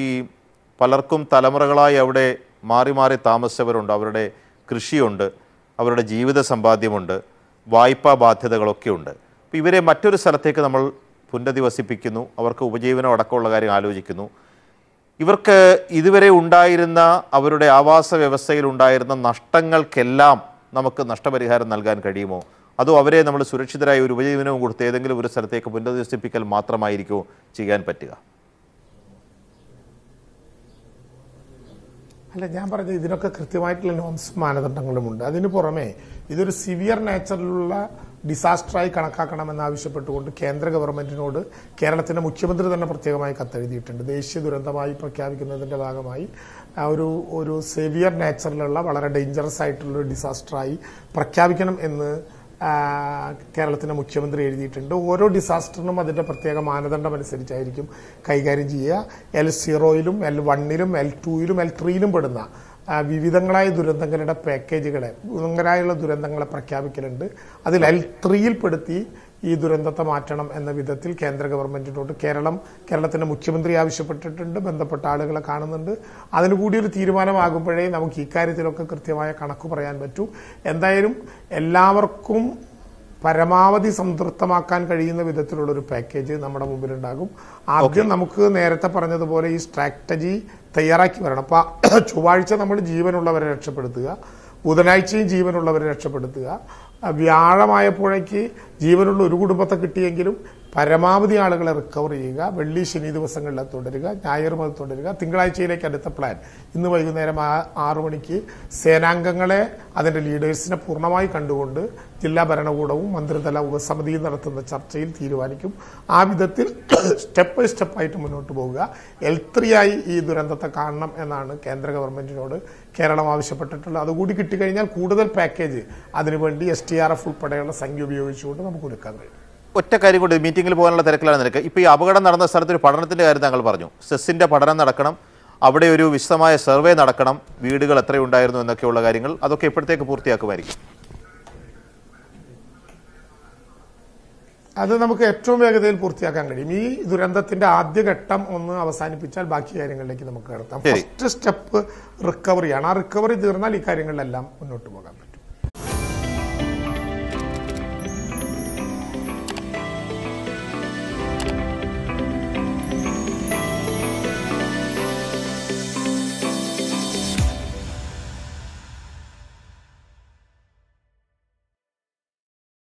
ഈ പലർക്കും തലമുറകളായി അവിടെ മാറി മാറി താമസിച്ചവരുണ്ട് അവരുടെ കൃഷിയുണ്ട് അവരുടെ ജീവിത സമ്പാദ്യമുണ്ട് വായ്പാ ബാധ്യതകളൊക്കെയുണ്ട് അപ്പോൾ ഇവരെ മറ്റൊരു സ്ഥലത്തേക്ക് നമ്മൾ പുനരധിവസിപ്പിക്കുന്നു അവർക്ക് ഉപജീവനം അടക്കമുള്ള കാര്യം ആലോചിക്കുന്നു ഇവർക്ക് ഇതുവരെ ഉണ്ടായിരുന്ന അവരുടെ ആവാസ വ്യവസ്ഥയിൽ ഉണ്ടായിരുന്ന നഷ്ടങ്ങൾക്കെല്ലാം നമുക്ക് നഷ്ടപരിഹാരം നൽകാൻ കഴിയുമോ അതോ അവരെ നമ്മൾ സുരക്ഷിതരായ ഒരു ഉപജീവനവും കൊടുത്ത് ഏതെങ്കിലും ഒരു സ്ഥലത്തേക്ക് പുനരധിവസിപ്പിക്കൽ മാത്രമായിരിക്കുമോ ചെയ്യാൻ പറ്റുക അല്ല ഞാൻ പറഞ്ഞ ഇതിനൊക്കെ കൃത്യമായിട്ടുള്ള നോംസ് മാനദണ്ഡങ്ങളുമുണ്ട് അതിന് പുറമെ ഇതൊരു സിവിയർ നേച്ചറിലുള്ള ഡിസാസ്റ്ററായി കണക്കാക്കണമെന്ന് ആവശ്യപ്പെട്ടുകൊണ്ട് കേന്ദ്ര ഗവൺമെന്റിനോട് കേരളത്തിന്റെ മുഖ്യമന്ത്രി തന്നെ പ്രത്യേകമായി കത്തെഴുതിയിട്ടുണ്ട് ദേശീയ ദുരന്തമായി പ്രഖ്യാപിക്കുന്നതിന്റെ ഭാഗമായി ഒരു ഒരു സിവിയർ നേച്ചറിലുള്ള വളരെ ഡേഞ്ചറസ് ആയിട്ടുള്ള ഡിസാസ്റ്ററായി പ്രഖ്യാപിക്കണം എന്ന് കേരളത്തിന്റെ മുഖ്യമന്ത്രി എഴുതിയിട്ടുണ്ട് ഓരോ ഡിസാസ്റ്ററിനും അതിന്റെ പ്രത്യേക മാനദണ്ഡം അനുസരിച്ചായിരിക്കും കൈകാര്യം ചെയ്യുക എൽ സീറോയിലും എൽ വണ്ണിലും എൽ ടുയിലും എൽ ത്രീയിലും പെടുന്ന വിവിധങ്ങളായ ദുരന്തങ്ങളുടെ പാക്കേജുകളെ വിവിധങ്ങളായുള്ള ദുരന്തങ്ങളെ പ്രഖ്യാപിക്കലുണ്ട് അതിൽ എൽ ത്രീയിൽപ്പെടുത്തി ഈ ദുരന്തത്തെ മാറ്റണം എന്ന വിധത്തിൽ കേന്ദ്ര ഗവൺമെന്റിനോട് കേരളം കേരളത്തിന്റെ മുഖ്യമന്ത്രി ആവശ്യപ്പെട്ടിട്ടുണ്ട് ബന്ധപ്പെട്ട ആളുകളെ കാണുന്നുണ്ട് അതിനുകൂടി ഒരു തീരുമാനമാകുമ്പോഴേ നമുക്ക് ഇക്കാര്യത്തിലൊക്കെ കൃത്യമായ കണക്ക് പറയാൻ പറ്റൂ എന്തായാലും എല്ലാവർക്കും പരമാവധി സംതൃപ്തമാക്കാൻ കഴിയുന്ന വിധത്തിലുള്ള ഒരു പാക്കേജ് നമ്മുടെ മുമ്പിലുണ്ടാകും ആദ്യം നമുക്ക് നേരത്തെ പറഞ്ഞതുപോലെ ഈ സ്ട്രാറ്റജി തയ്യാറാക്കി വരണം അപ്പൊ ചൊവ്വാഴ്ച നമ്മൾ ജീവനുള്ളവരെ രക്ഷപ്പെടുത്തുക ബുധനാഴ്ചയും ജീവനുള്ളവരെ രക്ഷപ്പെടുത്തുക വ്യാഴമായപ്പോഴേക്ക് ജീവനുള്ള ഒരു കുടുംബത്തെ കിട്ടിയെങ്കിലും പരമാവധി ആളുകളെ റിക്കവർ ചെയ്യുക വെള്ളി ശനി ദിവസങ്ങളിൽ തുടരുക ഞായറും അത് തുടരുക തിങ്കളാഴ്ചയിലേക്ക് അടുത്ത പ്ലാൻ ഇന്ന് വൈകുന്നേരം ആറു മണിക്ക് സേനാംഗങ്ങളെ അതിന്റെ ലീഡേഴ്സിനെ പൂർണ്ണമായി കണ്ടുകൊണ്ട് ജില്ലാ ഭരണകൂടവും മന്ത്രിതല ഉപസമിതിയും നടത്തുന്ന ചർച്ചയിൽ തീരുമാനിക്കും ആ വിധത്തിൽ സ്റ്റെപ്പ് ബൈ സ്റ്റെപ്പായിട്ട് മുന്നോട്ട് പോവുക എൽ ത്രീയായി ഈ ദുരന്തത്തെ കാണണം എന്നാണ് കേന്ദ്ര ഗവൺമെന്റിനോട് കേരളം ആവശ്യപ്പെട്ടിട്ടുള്ളത് അതുകൂടി കിട്ടിക്കഴിഞ്ഞാൽ കൂടുതൽ പാക്കേജ് അതിനുവേണ്ടി എസ് ടി ആർ എഫ് ഉൾപ്പെടെയുള്ള സംഖ്യ ഉപയോഗിച്ചുകൊണ്ട് നമുക്ക് ഒരുക്കാൻ കഴിയും ഒറ്റ കാര്യം കൊണ്ട് മീറ്റിങ്ങിൽ പോകാനുള്ള തിരക്കിലാണ് നിനക്ക് ഇപ്പോൾ ഈ അപകടം നടന്ന സ്ഥലത്ത് ഒരു പഠനത്തിൻ്റെ കാര്യം താങ്കൾ പറഞ്ഞു സെസ്സിൻ്റെ പഠനം നടക്കണം അവിടെ ഒരു വിശദമായ സർവേ നടക്കണം വീടുകൾ എത്രയുണ്ടായിരുന്നു എന്നൊക്കെയുള്ള കാര്യങ്ങൾ അതൊക്കെ എപ്പോഴത്തേക്ക് പൂർത്തിയാക്കുമായിരിക്കും അത് നമുക്ക് ഏറ്റവും വേഗതയിൽ പൂർത്തിയാക്കാൻ കഴിയും ഈ ദുരന്തത്തിന്റെ ആദ്യഘട്ടം ഒന്ന് അവസാനിപ്പിച്ചാൽ ബാക്കി കാര്യങ്ങളിലേക്ക് നമുക്ക് കടത്താം ഫസ്റ്റ് സ്റ്റെപ്പ് റിക്കവറിയാണ് ആ റിക്കവറി തീർന്നാൽ ഈ കാര്യങ്ങളിലെല്ലാം മുന്നോട്ട് പോകാൻ പറ്റും